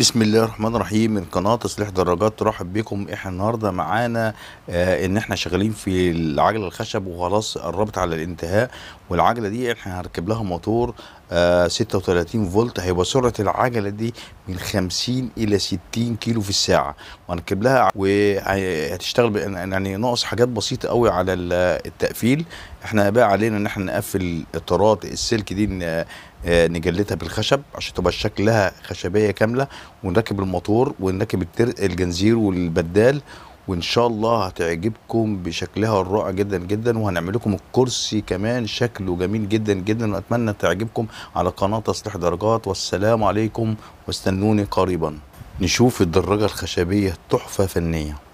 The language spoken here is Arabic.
بسم الله الرحمن الرحيم من قناه تصليح دراجات ترحب بكم احنا النهارده معانا آه ان احنا شغالين في العجله الخشب وخلاص قربت على الانتهاء والعجله دي احنا هركب لها موتور آه 36 فولت هيبقى سرعه العجله دي من 50 الى 60 كيلو في الساعه وهنركب لها وهتشتغل يعني ناقص حاجات بسيطه قوي على التقفيل احنا بقى علينا ان احنا نقفل اطارات السلك دي آه، نجلدها بالخشب عشان تبقى شكلها خشبيه كامله ونركب الموتور ونركب الجنزير والبدال وان شاء الله هتعجبكم بشكلها الرائع جدا جدا وهنعمل لكم الكرسي كمان شكله جميل جدا جدا واتمنى تعجبكم على قناه تصليح درجات والسلام عليكم واستنوني قريبا نشوف الدراجه الخشبيه تحفه فنيه